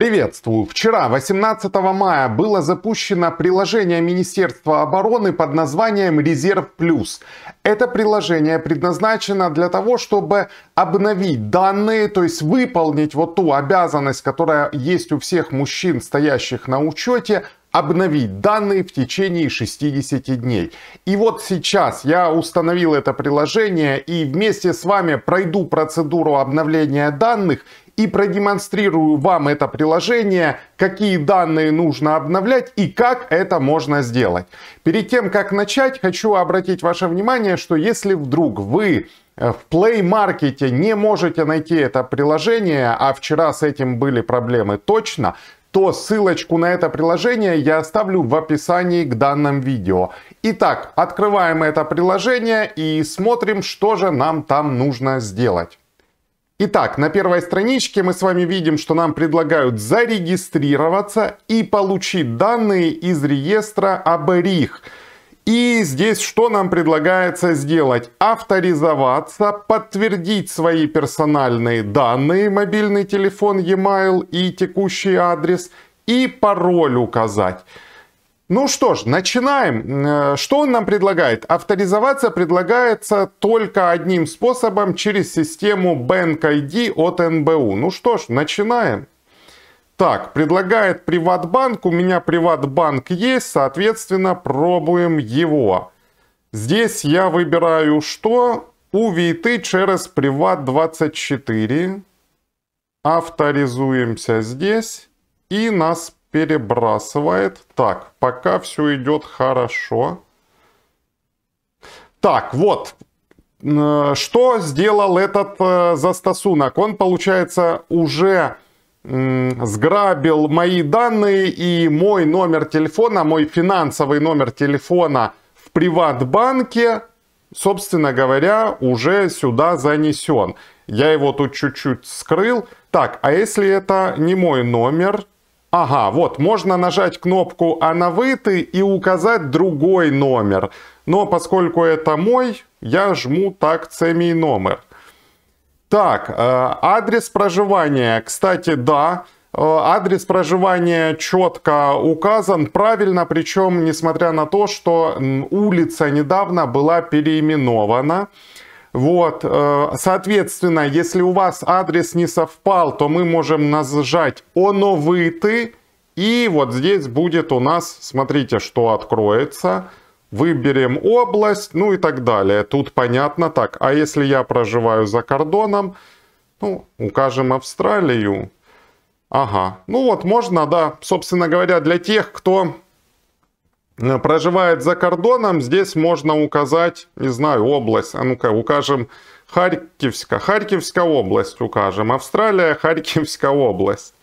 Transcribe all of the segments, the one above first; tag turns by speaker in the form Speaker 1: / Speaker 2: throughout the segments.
Speaker 1: Приветствую! Вчера, 18 мая, было запущено приложение Министерства обороны под названием «Резерв Плюс». Это приложение предназначено для того, чтобы обновить данные, то есть выполнить вот ту обязанность, которая есть у всех мужчин, стоящих на учете, обновить данные в течение 60 дней. И вот сейчас я установил это приложение и вместе с вами пройду процедуру обновления данных и продемонстрирую вам это приложение, какие данные нужно обновлять и как это можно сделать. Перед тем, как начать, хочу обратить ваше внимание, что если вдруг вы э, в Play Market не можете найти это приложение, а вчера с этим были проблемы точно, то ссылочку на это приложение я оставлю в описании к данному видео. Итак, открываем это приложение и смотрим, что же нам там нужно сделать. Итак, на первой страничке мы с вами видим, что нам предлагают зарегистрироваться и получить данные из реестра АБРИХ. И здесь что нам предлагается сделать? Авторизоваться, подтвердить свои персональные данные, мобильный телефон, e-mail и текущий адрес и пароль указать. Ну что ж, начинаем. Э, что он нам предлагает? Авторизоваться предлагается только одним способом через систему Bank ID от НБУ. Ну что ж, начинаем. Так, предлагает Приватбанк. У меня Приватбанк есть, соответственно, пробуем его. Здесь я выбираю что? UVT через Приват24. Авторизуемся здесь и нас перебрасывает. Так, пока все идет хорошо. Так, вот, что сделал этот э, застосунок? Он, получается, уже сграбил мои данные и мой номер телефона, мой финансовый номер телефона в приватбанке, собственно говоря, уже сюда занесен. Я его тут чуть-чуть скрыл. Так, а если это не мой номер, Ага, вот, можно нажать кнопку «Анавыты» и указать другой номер. Но поскольку это мой, я жму так «Цемий номер». Так, э, адрес проживания. Кстати, да, э, адрес проживания четко указан, правильно, причем несмотря на то, что улица недавно была переименована. Вот, э, соответственно, если у вас адрес не совпал, то мы можем нажать «Оновиты». И вот здесь будет у нас, смотрите, что откроется. Выберем область, ну и так далее. Тут понятно так. А если я проживаю за кордоном, ну, укажем Австралию. Ага, ну вот можно, да, собственно говоря, для тех, кто Э, проживает за кордоном, здесь можно указать, не знаю, область. А ну-ка, укажем харьковская Харьковская область укажем. Австралия, Харьковская область.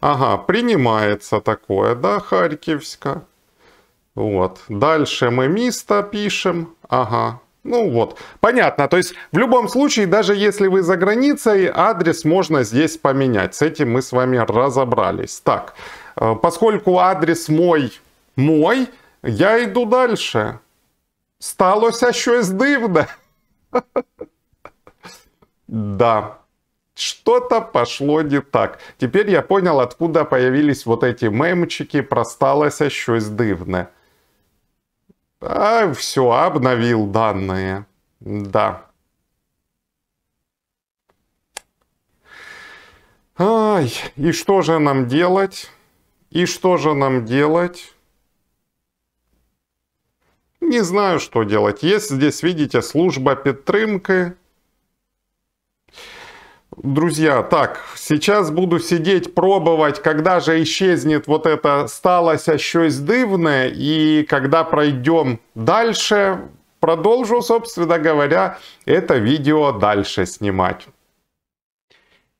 Speaker 1: Ага, принимается такое, да, харьковская Вот. Дальше мы место пишем. Ага. Ну вот, понятно. То есть в любом случае, даже если вы за границей, адрес можно здесь поменять. С этим мы с вами разобрались. Так, э, поскольку адрес мой, мой, я йду далі. Сталося щось дивне. Да. Что-то пошло не так. Теперь я понял, откуда появились вот эти мемчики Просталось «сталося щось дивне». А, все, обновил данные. Да. Ай, и что же нам делать? И что же нам делать? Не знаю, что делать. Есть здесь, видите, служба підтримки. Друзья, так, сейчас буду сидеть, пробовать, когда же исчезнет вот это «сталося щось дивное», и когда пройдем дальше, продолжу, собственно говоря, это видео дальше снимать.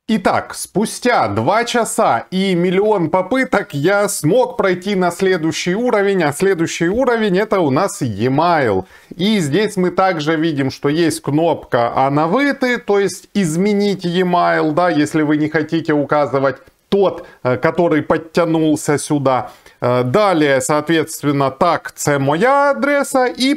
Speaker 1: Итак, спустя два часа и миллион попыток я смог пройти на следующий уровень, а следующий уровень это у нас e-mail. И здесь мы также видим, что есть кнопка «Анавыты», то есть «Изменить e-mail», да, если вы не хотите указывать тот, э, который подтянулся сюда. Э, далее, соответственно, так, это моя адреса и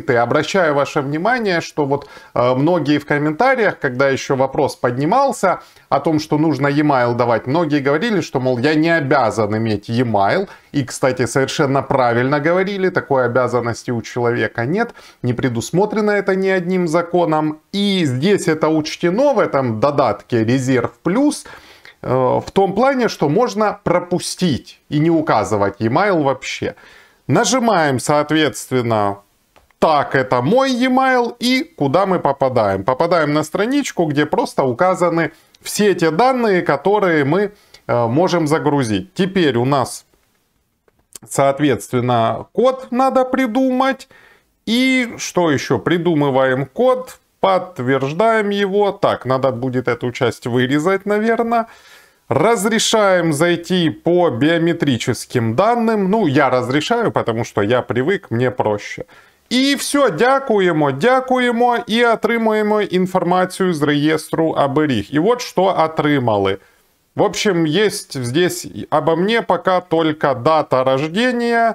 Speaker 1: ты. Обращаю ваше внимание, что вот э, многие в комментариях, когда еще вопрос поднимался о том, что нужно e-mail давать, многие говорили, что, мол, я не обязан иметь e-mail. И, кстати, совершенно правильно говорили, такой обязанности у человека нет, не предусмотрено это ни одним законом. И здесь это учтено в этом додатке «Резерв плюс», Э, в том плане, что можно пропустить и не указывать e-mail вообще. Нажимаем, соответственно, так, это мой e-mail и куда мы попадаем. Попадаем на страничку, где просто указаны все те данные, которые мы э, можем загрузить. Теперь у нас, соответственно, код надо придумать. И что еще? Придумываем код, Подтверждаем его. Так, надо будет эту часть вырезать, наверное. Разрешаем зайти по биометрическим данным. Ну, я разрешаю, потому что я привык, мне проще. и все, дякуємо, дякуємо и отримуємо інформацію з реєстру оберіг. и вот что отримали. В общем, есть здесь обо мне пока только дата рождения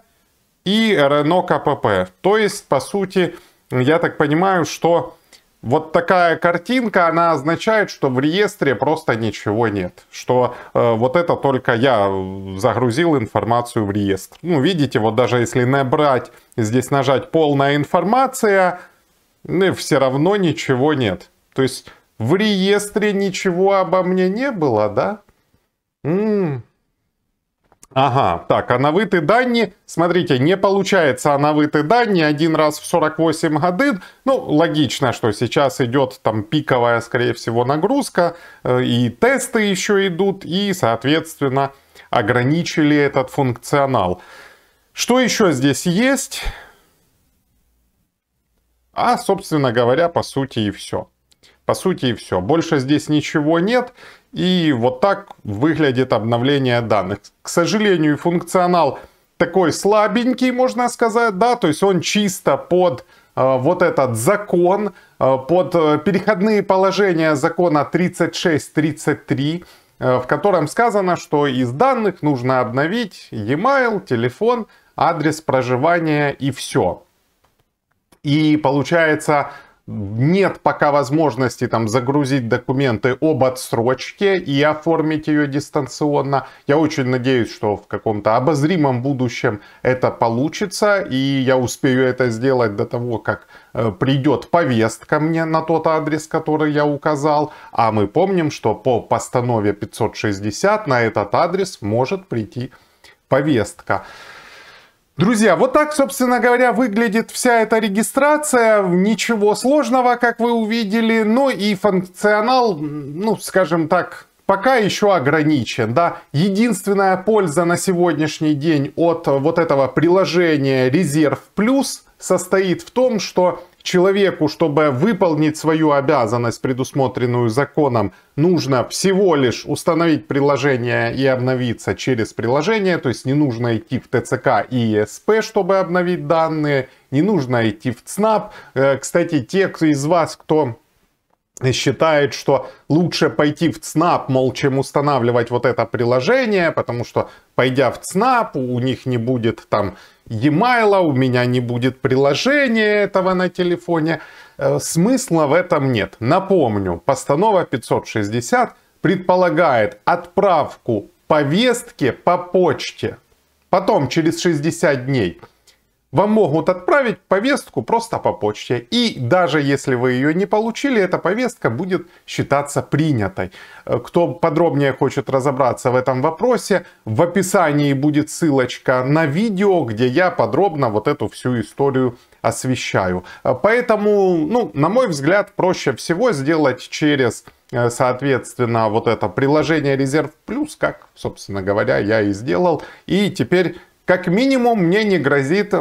Speaker 1: и РНО КПП. То есть, по сути, я так понимаю, что вот такая картинка, она означает, что в реестре просто ничего нет. Что э, вот это только я загрузил информацию в реестр. Ну, видите, вот даже если набрать, здесь нажать полная информация, ну, все равно ничего нет. То есть в реестре ничего обо мне не было, да? М -м, Ага, так, А ановиты данные, смотрите, не получается А ановиты данные один раз в 48 годы. Ну, логично, что сейчас идет там пиковая, скорее всего, нагрузка, э, и тесты еще идут, и, соответственно, ограничили этот функционал. Что еще здесь есть? А, собственно говоря, по сути и все. По сути и все. Больше здесь ничего нет. И вот так выглядит обновление данных. К сожалению, функционал такой слабенький, можно сказать, да, то есть он чисто под э, вот этот закон, э, под э, переходные положения закона 3633, э, в котором сказано, что из данных нужно обновить e-mail, телефон, адрес проживания и все. И получается, нет пока возможности там загрузить документы об отсрочке и оформить ее дистанционно. Я очень надеюсь, что в каком-то обозримом будущем это получится, и я успею это сделать до того, как э, придет повестка мне на тот адрес, который я указал. А мы помним, что по постанове 560 на этот адрес может прийти повестка. Друзья, вот так, собственно говоря, выглядит вся эта регистрация. Ничего сложного, как вы увидели, но ну и функционал, ну, скажем так, пока еще ограничен. Да? Единственная польза на сегодняшний день от вот этого приложения «Резерв Плюс» состоит в том, что человеку, чтобы выполнить свою обязанность, предусмотренную законом, нужно всего лишь установить приложение и обновиться через приложение, то есть не нужно идти в ТЦК и ЕСП, чтобы обновить данные, не нужно идти в ЦНАП. Э, кстати, те кто из вас, кто считает, что лучше пойти в ЦНАП, мол, чем устанавливать вот это приложение, потому что пойдя в ЦНАП, у них не будет там e-mail, у меня не будет приложения этого на телефоне. Э, смысла в этом нет. Напомню, постанова 560 предполагает отправку повестки по почте. Потом через 60 дней вам могут отправить повестку просто по почте. И даже если вы ее не получили, эта повестка будет считаться принятой. Э, кто подробнее хочет разобраться в этом вопросе, в описании будет ссылочка на видео, где я подробно вот эту всю историю освещаю. Э, поэтому, ну, на мой взгляд, проще всего сделать через э, соответственно, вот это приложение Резерв Плюс, как, собственно говоря, я и сделал. И теперь как минимум мне не грозит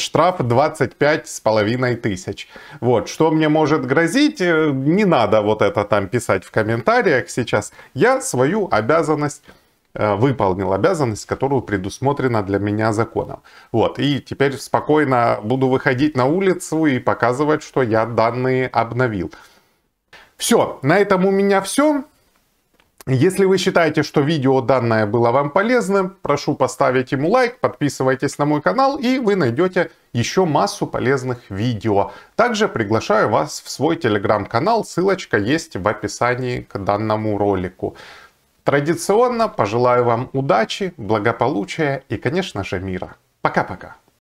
Speaker 1: штраф 25 с половиной тысяч. Вот, что мне может грозить, э, не надо вот это там писать в комментариях сейчас. Я свою обязанность э, выполнил обязанность, которую предусмотрена для меня законом. Вот, и теперь спокойно буду выходить на улицу и показывать, что я данные обновил. Все, на этом у меня все. Если вы считаете, что видео данное было вам полезным, прошу поставить ему лайк, подписывайтесь на мой канал и вы найдете еще массу полезных видео. Также приглашаю вас в свой телеграм-канал, ссылочка есть в описании к данному ролику. Традиционно пожелаю вам удачи, благополучия и, конечно же, мира. Пока-пока.